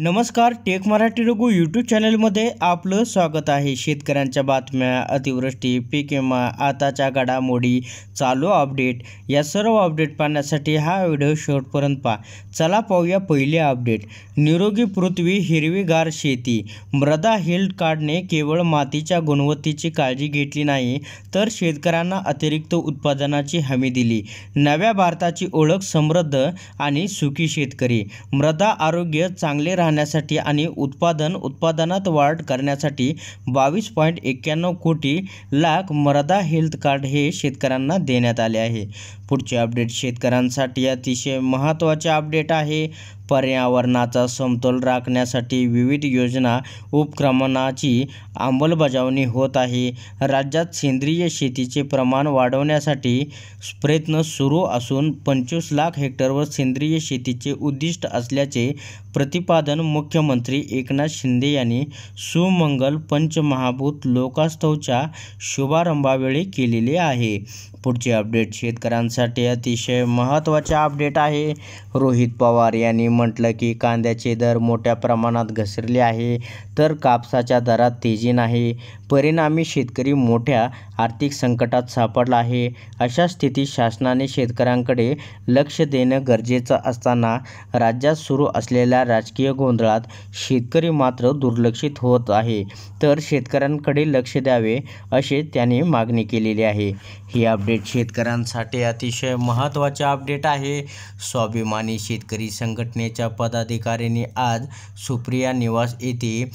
नमस्कार take Marathi Raghu YouTube चॅनलमध्ये आपलं स्वागत आहे शेतकऱ्यांच्या बातम्या अतिवृष्टी पीक विमा आताच्या घडामोडी चालू अपडेट या सर्व अपडेट पाहण्यासाठी हा व्हिडिओ शेवटपर्यंत पहा चला पाहूया पहिले अपडेट निरोगी पृथ्वी हिरवीगार शेती मृदा हेल्थ कार्डने केवळ मातीच्या गुणवत्तेची काळजी घेतली नाही तर शेतकऱ्यांना अतिरिक्त उत्पादनाची हमी दिली नव्या भारताची ओळख समृद्ध आणि सुखी शेतकरी मृदा आरोग्य चांगले राह राहण्यासाठी आणि उत्पादन उत्पादनात वाढ करण्यासाठी बावीस पॉईंट एक्क्याण्णव कोटी लाख मृदा हेल्थ कार्ड हे शेतकऱ्यांना देण्यात आले आहे पुढचे अपडेट शेतकऱ्यांसाठी अतिशय महत्त्वाचे अपडेट आहे पर्यावरणाचा समतोल राखण्यासाठी विविध योजना उपक्रमणाची अंमलबजावणी होत आहे राज्यात सेंद्रिय शेतीचे प्रमाण वाढवण्यासाठी प्रयत्न सुरू असून पंचवीस लाख हेक्टरवर सेंद्रिय शेतीचे उद्दिष्ट असल्याचे प्रतिपादन मुख्यमंत्री एकनाथ शिंदे यांनी सुमंगल पंचमहाभूत लोकास्तवच्या शुभारंभावेळी केलेले आहे पुढचे अपडेट शेतकऱ्यांसाठी शेतकऱ्यांसाठी अतिशय महत्त्वाचे अपडेट आहे रोहित पवार यांनी म्हटलं की कांद्याचे दर मोठ्या प्रमाणात घसरले आहे तर कापसाच्या दरात तेजी नाही परिणामी शेतकरी मोठ्या आर्थिक संकटात सापडला आहे अशा स्थितीत शासनाने शेतकऱ्यांकडे लक्ष देणं गरजेचं असताना राज्यात सुरू असलेल्या राजकीय गोंधळात शेतकरी मात्र दुर्लक्षित होत आहे तर शेतकऱ्यांकडे लक्ष द्यावे असे त्यांनी मागणी केलेली आहे ही अपडेट शेतकऱ्यांसाठी अतिशय महत्त्वाचे अपडेट आहे स्वाभिमानी शेतकरी संघटनेच्या पदाधिकाऱ्यांनी आज सुप्रिया निवास येथे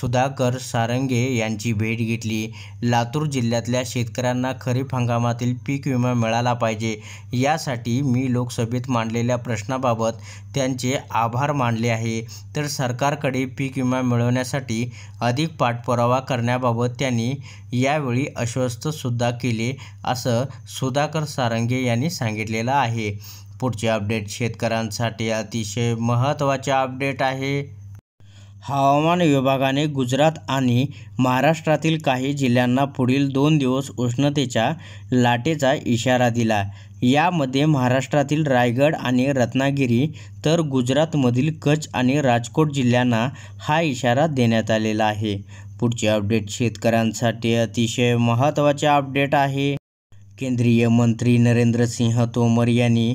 सुधाकर सारंगे यांची भेट घेतली लातूर जिल्ह्यातल्या शेतकऱ्यांना खरीप हंगामातील पीक विमा मिळाला पाहिजे यासाठी मी लोकसभेत मांडलेल्या प्रश्नाबाबत त्यांचे आभार मानले आहे तर सरकारकडे पीक विमा मिळवण्यासाठी अधिक पाठपुरावा करण्याबाबत त्यांनी यावेळी आश्वस्तसुद्धा केले असं सुधाकर सारंगे यांनी सांगितलेलं आहे पुढचे अपडेट शेतकऱ्यांसाठी अतिशय महत्त्वाचे अपडेट आहे हवामान विभागाने गुजरात आणि महाराष्ट्रातील काही जिल्ह्यांना पुढील दोन दिवस उष्णतेच्या लाटेचा इशारा दिला यामध्ये महाराष्ट्रातील रायगड आणि रत्नागिरी तर गुजरातमधील कच्छ आणि राजकोट जिल्ह्यांना हा इशारा देण्यात आलेला आहे पुढचे अपडेट शेतकऱ्यांसाठी अतिशय महत्त्वाचे अपडेट आहे केंद्रीय मंत्री नरेंद्र सिंह तोमर यांनी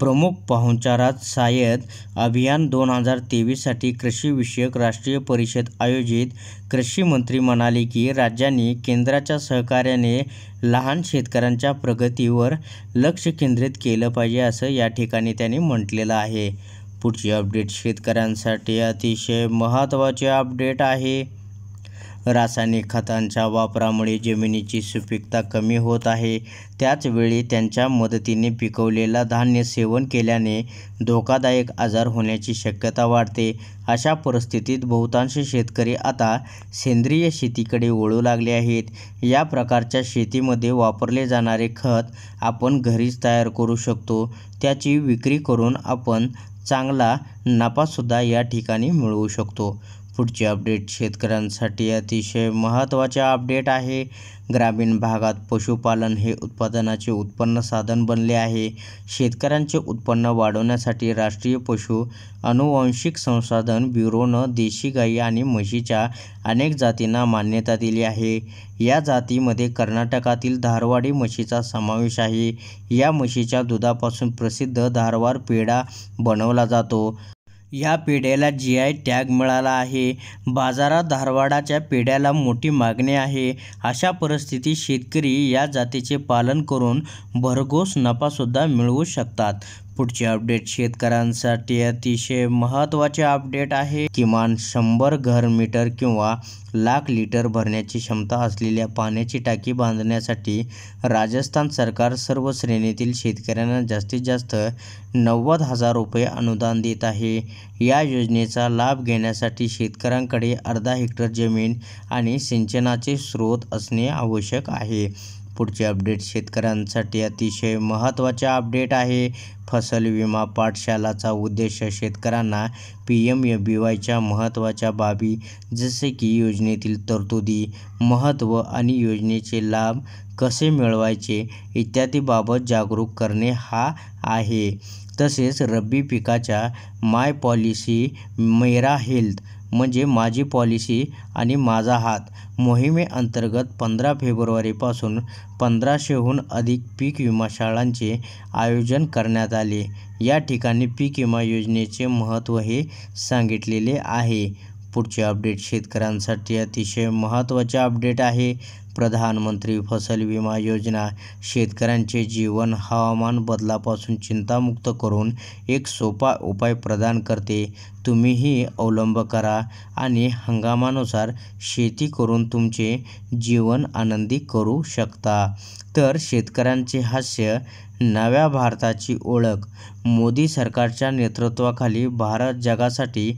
प्रमुख पाहुणचारात सायद अभियान दोन हजार तेवीससाठी कृषीविषयक राष्ट्रीय परिषद आयोजित कृषी मंत्री म्हणाले की राज्यांनी केंद्राच्या सहकार्याने लहान शेतकऱ्यांच्या प्रगतीवर लक्ष केंद्रित केलं पाहिजे असं या ठिकाणी त्यांनी म्हटलेलं आहे पुढची अपडेट शेतकऱ्यांसाठी अतिशय महत्त्वाचे अपडेट आहे रासायनिक खतांच्या वापरामुळे जमिनीची सुपीकता कमी होत आहे त्याचवेळी त्यांच्या मदतीने पिकवलेला धान्य सेवन केल्याने धोकादायक आजार होण्याची शक्यता वाढते अशा परिस्थितीत बहुतांश शेतकरी आता सेंद्रिय शेतीकडे वळू लागले आहेत या प्रकारच्या शेतीमध्ये वापरले जाणारे खत आपण घरीच तयार करू शकतो त्याची विक्री करून आपण चांगला नफासुद्धा या ठिकाणी मिळवू शकतो पुढचे अपडेट शेतकऱ्यांसाठी अतिशय महत्त्वाचे अपडेट आहे ग्रामीण भागात पशुपालन हे उत्पादनाचे उत्पन्न साधन बनले आहे शेतकऱ्यांचे उत्पन्न वाढवण्यासाठी राष्ट्रीय पशु अनुवंशिक संसाधन ब्युरोनं देशी गाई आणि म्हशीच्या अनेक जातींना मान्यता दिली आहे या जातीमध्ये कर्नाटकातील धारवाडी म्हशीचा समावेश आहे या म्हशीच्या दुधापासून प्रसिद्ध धारवार पेढा बनवला जातो या पेढ्याला आय टॅग मिळाला आहे बाजारात धारवाडाच्या पेढ्याला मोठी मागणी आहे अशा परिस्थितीत शेतकरी या जातीचे पालन करून भरघोस नफासुद्धा मिळवू शकतात पुढचे अपडेट शेतकऱ्यांसाठी अतिशय महत्त्वाचे अपडेट आहे किमान शंभर घर मीटर किंवा लाख लिटर भरण्याची क्षमता असलेल्या पाण्याची टाकी बांधण्यासाठी राजस्थान सरकार सर्व श्रेणीतील शेतकऱ्यांना जास्तीत जास्त नव्वद हजार रुपये अनुदान देत आहे या योजनेचा लाभ घेण्यासाठी शेतकऱ्यांकडे अर्धा हेक्टर जमीन आणि सिंचनाचे स्रोत असणे आवश्यक आहे पुढचे अपडेट शेतकऱ्यांसाठी अतिशय महत्त्वाचे अपडेट आहे फसल विमा पाठशालाचा उद्देश शेतकऱ्यांना पी एम ए बी वायच्या महत्त्वाच्या बाबी जसे की योजनेतील तरतुदी महत्त्व आणि योजनेचे लाभ कसे मिळवायचे इत्यादीबाबत जागरूक करणे हा आहे तसेच रब्बी पिकाच्या माय पॉलिसी मेरा हेल्थ म्हणजे माझी पॉलिसी आणि माझा हात मोहिमेअंतर्गत पंधरा फेब्रुवारीपासून पंधराशेहून अधिक पीक विमा शाळांचे आयोजन करण्यात आले या ठिकाणी पीक विमा योजनेचे महत्त्व हे सांगितलेले आहे पुढचे अपडेट शेतकऱ्यांसाठी अतिशय महत्त्वाचे अपडेट आहे प्रधानमंत्री फसल विमा योजना शेतकऱ्यांचे जीवन हवामान बदलापासून चिंतामुक्त करून एक सोपा उपाय प्रदान करते तुम्हीही अवलंब करा आणि हंगामानुसार शेती करून तुमचे जीवन आनंदी करू शकता तर शेतकऱ्यांचे हास्य नव्या भारताची ओळख मोदी सरकारच्या नेतृत्वाखाली भारत जगासाठी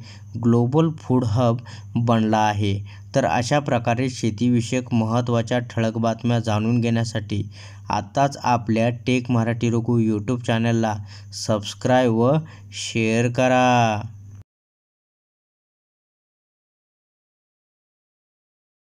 ग्लोबल फूड हब बनला आहे तर अशा प्रकारे शेतीविषयक महत्त्वाच्या ठळक बातम्या जाणून घेण्यासाठी आत्ताच आपल्या टेक मराठी रघु यूट्यूब चॅनलला सबस्क्राईब व शेअर करा